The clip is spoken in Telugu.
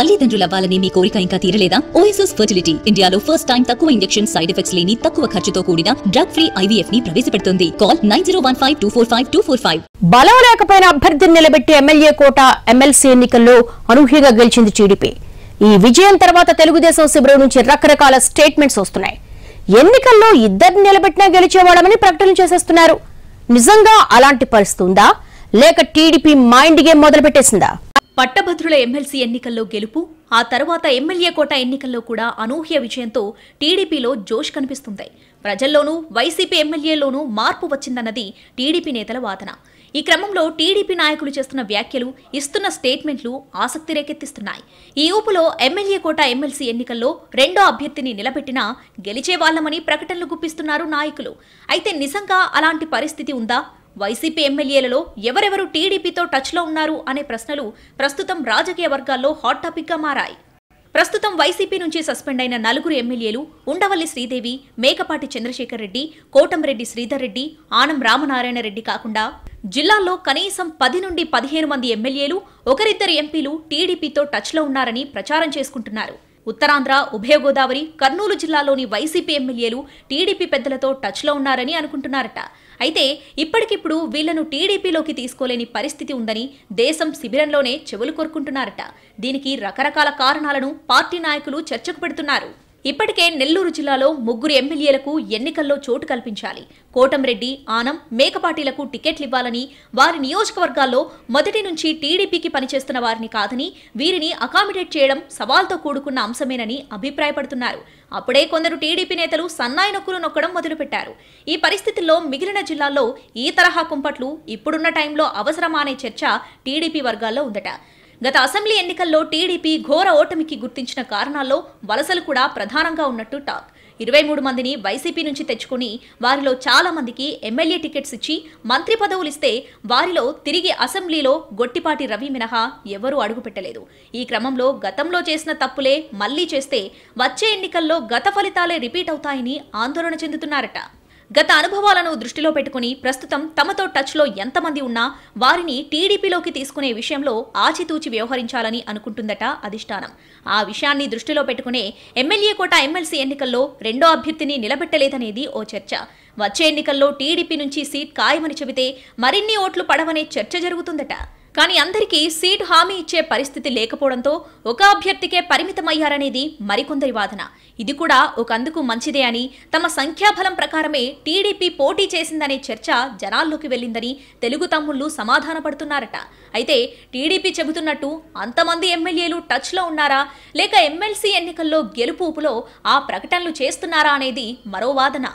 అవ్వాలనే మీ కోరిక ఇంకా తీరలేదా ఓఎస్ఎస్ ఫర్టిలిటీ ఇండియాలో ఫస్ట్ టైం తక్కువ ఇంజెక్షన్ సైడ్ ఎఫెక్ట్స్ లేని తక్కువ ఖర్చుతో కూడిన డ్రగ్ ఫ్రీ ఐవీఎఫ్ ని ప్రవేశపెడుతుంది call nine zero one five two four five two four five బలం లేకపోయిన అభ్యర్థిని నిలబెట్టి ఎమ్మెల్యే కోట ఎమ్మెల్సీ ఎన్నికల్లో అనూహ్యంగా గెలిచింది టీడీపీ ఈ విజయం తర్వాత తెలుగుదేశం శిబిరం నుంచి రకరకాల స్టేట్మెంట్స్ వస్తున్నాయి ఎన్నికల్లో ఇద్దరు నిలబెట్టినా గెలిచేవాడమని ప్రకటన చేసేస్తున్నారు నిజంగా అలాంటి పరిస్థితి ఉందా లేక టీడీపీ మైండ్ గేమ్ మొదలు పెట్టేసిందా పట్టభద్రుల ఎమ్మెల్సీ ఎన్నికల్లో గెలుపు ఆ తర్వాత ఎమ్మెల్యే కోట ఎన్నికల్లో కూడా అనూహ్య విజయంతో టీడీపీలో జోష్ కనిపిస్తుంది ప్రజల్లోనూ వైసీపీ ఎమ్మెల్యేలోనూ మార్పు వచ్చిందన్నది టీడీపీ నేతల వాదన ఈ క్రమంలో టీడీపీ నాయకులు చేస్తున్న వ్యాఖ్యలు ఇస్తున్న స్టేట్మెంట్లు ఆసక్తి రేకెత్తిస్తున్నాయి ఈ ఊపులో ఎమ్మెల్యే కోట ఎమ్మెల్సీ ఎన్నికల్లో రెండో అభ్యర్థిని నిలబెట్టినా గెలిచే ప్రకటనలు గుప్పిస్తున్నారు నాయకులు అయితే నిజంగా అలాంటి పరిస్థితి ఉందా వైసీపీ ఎమ్మెల్యేలలో ఎవరెవరు టీడీపీతో టచ్లో ఉన్నారు అనే ప్రశ్నలు ప్రస్తుతం రాజకీయ వర్గాల్లో హాట్ టాపిక్గా మారాయి ప్రస్తుతం వైసీపీ నుంచి సస్పెండ్ అయిన నలుగురు ఎమ్మెల్యేలు ఉండవల్లి శ్రీదేవి మేకపాటి చంద్రశేఖర్ రెడ్డి కోటంరెడ్డి శ్రీధర్ రెడ్డి ఆనం రామనారాయణ రెడ్డి కాకుండా జిల్లాల్లో కనీసం పది నుండి పదిహేను మంది ఎమ్మెల్యేలు ఒకరిద్దరు ఎంపీలు టీడీపీతో టచ్లో ఉన్నారని ప్రచారం చేసుకుంటున్నారు ఉత్తరాంధ్ర ఉభయ గోదావరి కర్నూలు జిల్లాలోని వైసీపీ ఎమ్మెల్యేలు టీడీపీ పెద్దలతో టచ్లో ఉన్నారని అనుకుంటున్నారట అయితే ఇప్పటికిప్పుడు వీళ్లను టీడీపీలోకి తీసుకోలేని పరిస్థితి ఉందని దేశం శిబిరంలోనే చెవులు కోరుకుంటున్నారట దీనికి రకరకాల కారణాలను పార్టీ నాయకులు చర్చకు పెడుతున్నారు ఇప్పటికే నెల్లూరు జిల్లాలో ముగ్గురు ఎమ్మెల్యేలకు ఎన్నికల్లో చోటు కల్పించాలి కోటంరెడ్డి ఆనం మేకపాటిలకు టికెట్లు ఇవ్వాలని వారి నియోజకవర్గాల్లో మొదటి నుంచి టీడీపీకి పనిచేస్తున్న వారిని కాదని వీరిని అకామిడేట్ చేయడం సవాల్తో కూడుకున్న అంశమేనని అభిప్రాయపడుతున్నారు అప్పుడే కొందరు టీడీపీ నేతలు సన్నాయి నొక్కులు నొక్కడం మొదలుపెట్టారు ఈ పరిస్థితుల్లో మిగిలిన జిల్లాల్లో ఈ తరహా కుంపట్లు ఇప్పుడున్న టైంలో అవసరమానే అనే చర్చ టీడీపీ వర్గాల్లో ఉందట గత అసెంబ్లీ ఎన్నికల్లో టీడీపీ ఘోర ఓటమికి గుర్తించిన కారణాల్లో వలసలు కూడా ప్రధానంగా ఉన్నట్టు టాక్ ఇరవై మూడు మందిని వైసీపీ నుంచి తెచ్చుకుని వారిలో చాలా మందికి ఎమ్మెల్యే టికెట్స్ ఇచ్చి మంత్రి పదవులు ఇస్తే వారిలో తిరిగి అసెంబ్లీలో గొట్టిపాటి రవి మినహా ఎవరూ అడుగుపెట్టలేదు ఈ క్రమంలో గతంలో చేసిన తప్పులే మళ్లీ చేస్తే వచ్చే ఎన్నికల్లో గత ఫలితాలే రిపీట్ అవుతాయని ఆందోళన చెందుతున్నారట గత అనుభవాలను దృష్టిలో పెట్టుకుని ప్రస్తుతం తమతో టచ్లో ఎంతమంది ఉన్నా వారిని టీడీపీలోకి తీసుకునే విషయంలో ఆచితూచి వ్యవహరించాలని అనుకుంటుందట అధిష్టానం ఆ విషయాన్ని దృష్టిలో పెట్టుకునే ఎమ్మెల్యే కోట ఎమ్మెల్సీ ఎన్నికల్లో రెండో అభ్యర్థిని నిలబెట్టలేదనేది ఓ చర్చ వచ్చే ఎన్నికల్లో టీడీపీ నుంచి సీట్ ఖాయమని చెబితే మరిన్ని ఓట్లు పడవనే చర్చ జరుగుతుందట కానీ అందరికీ సీట్ హామీ ఇచ్చే పరిస్థితి లేకపోవడంతో ఒక అభ్యర్థికే పరిమితమయ్యారనేది మరికొందరి వాదన ఇది కూడా ఒక అందుకు మంచిదే అని తమ సంఖ్యాబలం ప్రకారమే టీడీపీ పోటీ చేసిందనే చర్చ జనాల్లోకి వెళ్ళిందని తెలుగు తమ్ముళ్ళు సమాధానపడుతున్నారట అయితే టీడీపీ చెబుతున్నట్టు అంతమంది ఎమ్మెల్యేలు టచ్లో ఉన్నారా లేక ఎమ్మెల్సీ ఎన్నికల్లో గెలుపు ఆ ప్రకటనలు చేస్తున్నారా అనేది మరో వాదన